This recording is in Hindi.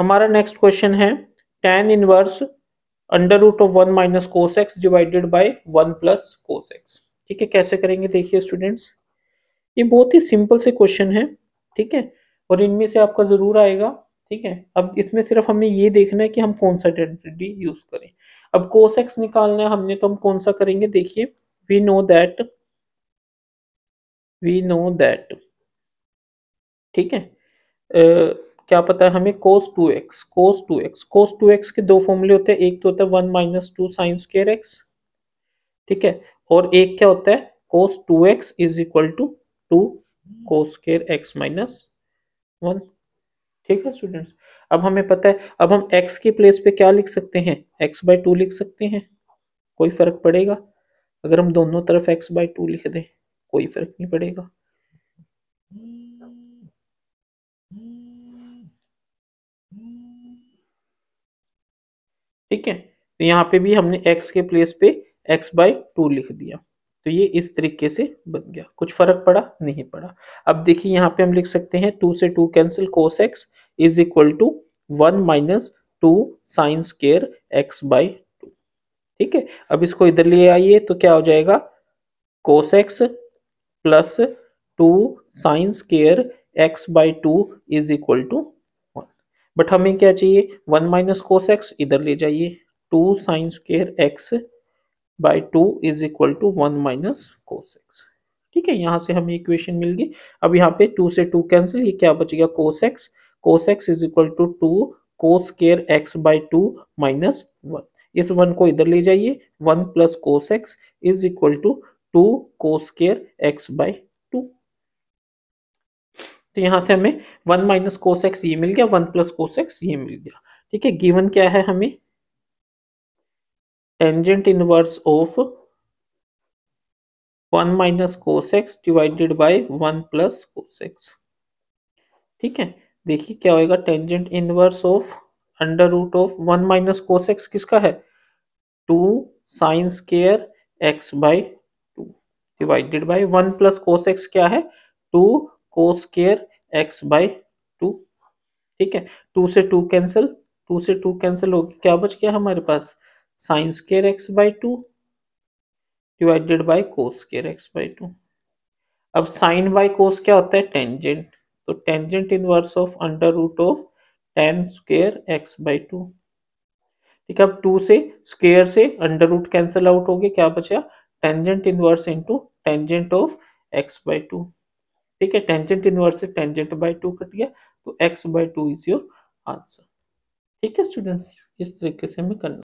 हमारा नेक्स्ट क्वेश्चन है tan inverse under root of one minus cos x divided by one plus cos x ठीक है कैसे करेंगे देखिए स्टूडेंट्स ये बहुत ही सिंपल से क्वेश्चन है ठीक है और इनमें से आपका ज़रूर आएगा ठीक है अब इसमें सिर्फ हमें ये देखना है कि हम कौन सा डेंटिटी यूज़ करें अब कोस एक्स निकालना है हमने तो हम कौन सा करेंगे देखिए we know that we know that ठीक है क्या पता है हमें cos two x cos two x cos two x के दो फॉर्मूले होते हैं एक तो होता है one minus two sine square x ठीक है और एक क्या होता है cos two x is equal to two cos square x minus one ठीक है स्टूडेंट्स अब हमें पता है अब हम x की प्लेस पे क्या लिख सकते हैं x बाई टू लिख सकते हैं कोई फर्क पड़ेगा अगर हम दोनों तरफ x बाई टू लिख दें कोई फर्क नहीं पड़ेगा ठीक है तो यहाँ पे भी हमने x के प्लेस पे x बाई टू लिख दिया तो ये इस तरीके से बन गया कुछ फर्क पड़ा नहीं पड़ा अब देखिए यहाँ पे हम लिख सकते हैं टू से two cancel cos x is equal to one minus two sine square x by two ठीक है अब इसको इधर ले आइए तो क्या हो जाएगा cos x plus two sine square x by two is equal to but हमें क्या चाहिए वन माइनस कोस एक्स इधर ले जाइए two sine square x by two is equal to one minus cos x ठीक है यहाँ से हमें इक्वेशन मिल गई अब यहाँ पे टू से टू कैंसिल ये क्या बच गया cos x cos x is equal to two cos square x by two minus one इस वन को इधर ले जाइए one plus cos x is equal to two cos square x by तो यहाँ से हमें वन माइनस कोस एक्स ये मिल गया वन प्लस कोस एक्स ये मिल गया ठीक है गिवन क्या है हमें tangent inverse of one minus cos x divided by one plus cos x ठीक है देखिए क्या होएगा tangent inverse of under root of one minus cos x किसका है two sine square x by two divided by one plus cos x क्या है two cos square x by two ठीक है टू से टू कैंसिल टू से टू कैंसिल हो गया क्या बच गया हमारे पास sine square x by two divided by cos square x by two अब साइन बाई कोस क्या होता है टेंजेंट तो tangent inverse of under root of tan square x by two ठीक है अब टू से स्केयर से अंडर रूट कैंसिल आउट हो गया क्या बचा tangent inverse into tangent of x by two ठीक है टेंजेंट इनवर्स से टेंजेंट बाय टू कट गया तो x by two is your answer ठीक है स्टूडेंट्स इस तरीके से हमें करना